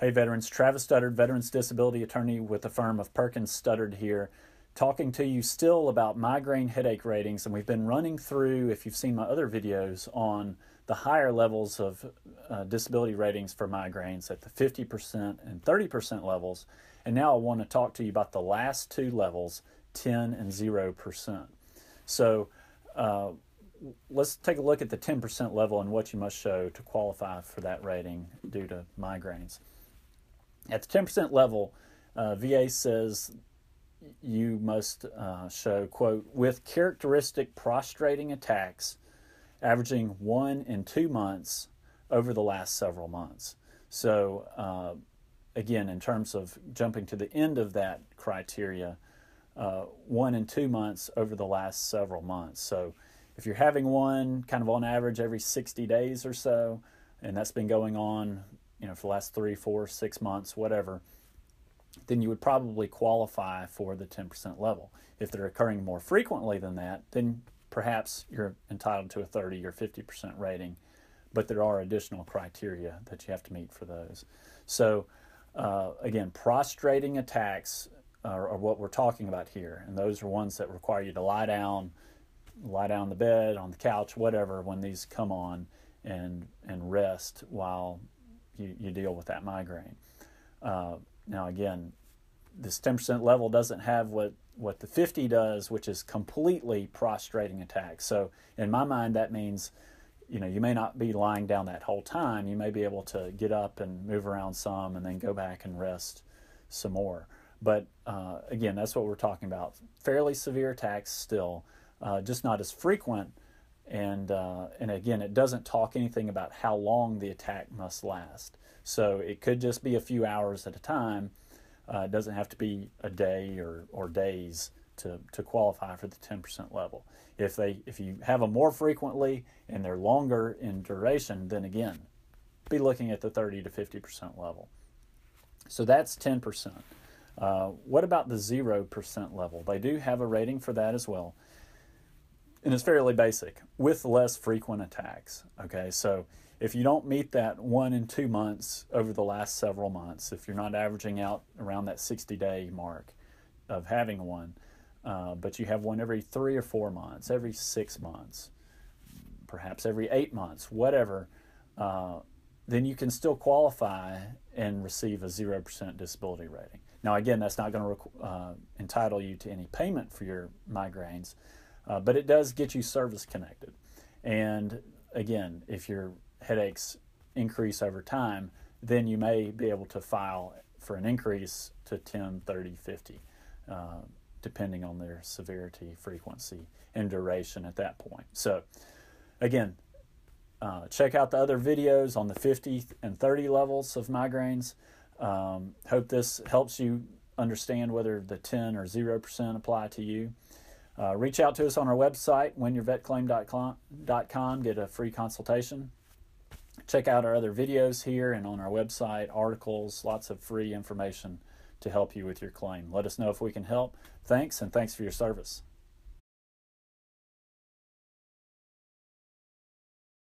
Hey, veterans, Travis Studdard, veterans disability attorney with the firm of Perkins Studdard here, talking to you still about migraine headache ratings. And we've been running through, if you've seen my other videos, on the higher levels of uh, disability ratings for migraines at the 50% and 30% levels. And now I want to talk to you about the last two levels 10 and 0%. So, uh, let's take a look at the 10% level and what you must show to qualify for that rating due to migraines. At the 10% level, uh, VA says you must uh, show, quote, with characteristic prostrating attacks averaging one in two months over the last several months. So, uh, again, in terms of jumping to the end of that criteria, uh, one in two months over the last several months. So, if you're having one kind of on average every 60 days or so, and that's been going on you know, for the last three, four, six months, whatever, then you would probably qualify for the 10% level. If they're occurring more frequently than that, then perhaps you're entitled to a 30 or 50% rating, but there are additional criteria that you have to meet for those. So, uh, again, prostrating attacks uh, are, are, what we're talking about here, and those are ones that require you to lie down, lie down the bed, on the couch, whatever, when these come on, and and rest while you, you deal with that migraine. Uh, now, again, this 10% level doesn't have what, what the 50 does, which is completely prostrating attacks. So, in my mind, that means you know you may not be lying down that whole time. You may be able to get up and move around some, and then go back and rest some more. But uh, again, that's what we're talking about. Fairly severe attacks still, uh, just not as frequent and, uh, and again, it doesn't talk anything about how long the attack must last. So it could just be a few hours at a time. Uh, it doesn't have to be a day or, or days to, to qualify for the 10% level. If, they, if you have them more frequently and they're longer in duration, then again, be looking at the 30 to 50% level. So that's 10%. Uh, what about the 0% level? They do have a rating for that as well and it's fairly basic with less frequent attacks. Okay, so if you don't meet that one in two months over the last several months, if you're not averaging out around that 60 day mark of having one, uh, but you have one every three or four months, every six months, perhaps every eight months, whatever, uh, then you can still qualify and receive a 0% disability rating. Now, again, that's not going to uh, entitle you to any payment for your migraines, uh, but it does get you service connected. And again, if your headaches increase over time, then you may be able to file for an increase to 10, 30, 50, uh, depending on their severity, frequency, and duration at that point. So, again, uh, check out the other videos on the 50 and 30 levels of migraines. Um, hope this helps you understand whether the 10 or 0% apply to you. Uh, reach out to us on our website, winyourvetclaim.com, get a free consultation. Check out our other videos here and on our website, articles, lots of free information to help you with your claim. Let us know if we can help. Thanks, and thanks for your service.